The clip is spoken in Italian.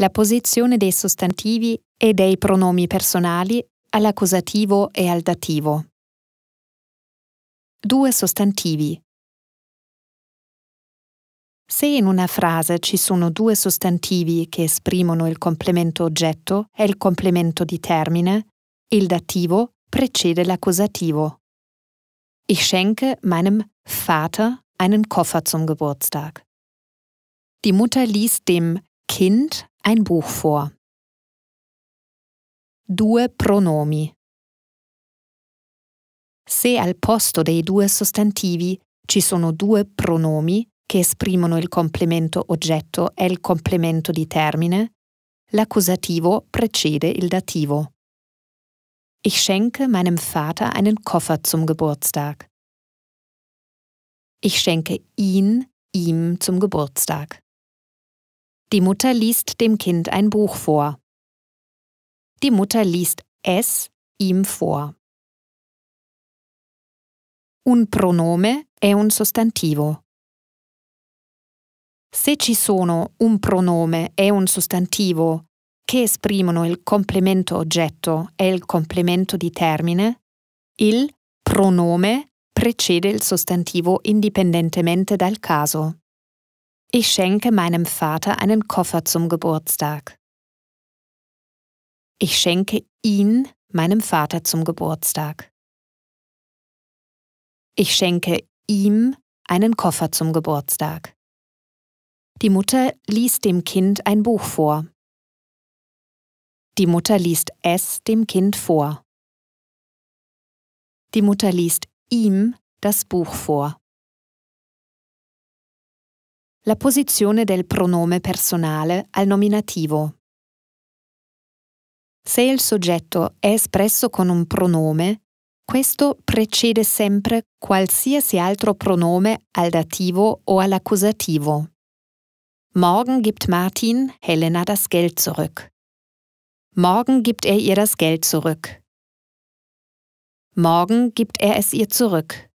la posizione dei sostantivi e dei pronomi personali all'accusativo e al dativo. Due sostantivi. Se in una frase ci sono due sostantivi che esprimono il complemento oggetto e il complemento di termine, il dativo precede l'accusativo. Ich schenke meinem Vater einen Koffer zum Geburtstag. Die Mutter liest dem Kind ein Buch vor. Due pronomi. Se al posto dei due sostantivi ci sono due pronomi che esprimono il complemento oggetto e il complemento di termine, l'accusativo precede il dativo. Ich schenke meinem Vater einen Koffer zum Geburtstag. Ich schenke ihn ihm zum Geburtstag. Die Mutter liest dem Kind ein Buch vor. Die Mutter liest es ihm vor. Un pronome è un sostantivo. Se ci sono un pronome e un sostantivo che esprimono il complemento oggetto e il complemento di termine, il pronome precede il sostantivo indipendentemente dal caso. Ich schenke meinem Vater einen Koffer zum Geburtstag. Ich schenke ihn meinem Vater zum Geburtstag. Ich schenke ihm einen Koffer zum Geburtstag. Die Mutter liest dem Kind ein Buch vor. Die Mutter liest es dem Kind vor. Die Mutter liest ihm das Buch vor. la posizione del pronome personale al nominativo. Se il soggetto è espresso con un pronome, questo precede sempre qualsiasi altro pronome al dativo o all'accusativo. Morgen gibt Martin Helena das Geld zurück. Morgen gibt er ihr das Geld zurück. Morgen gibt er es ihr zurück.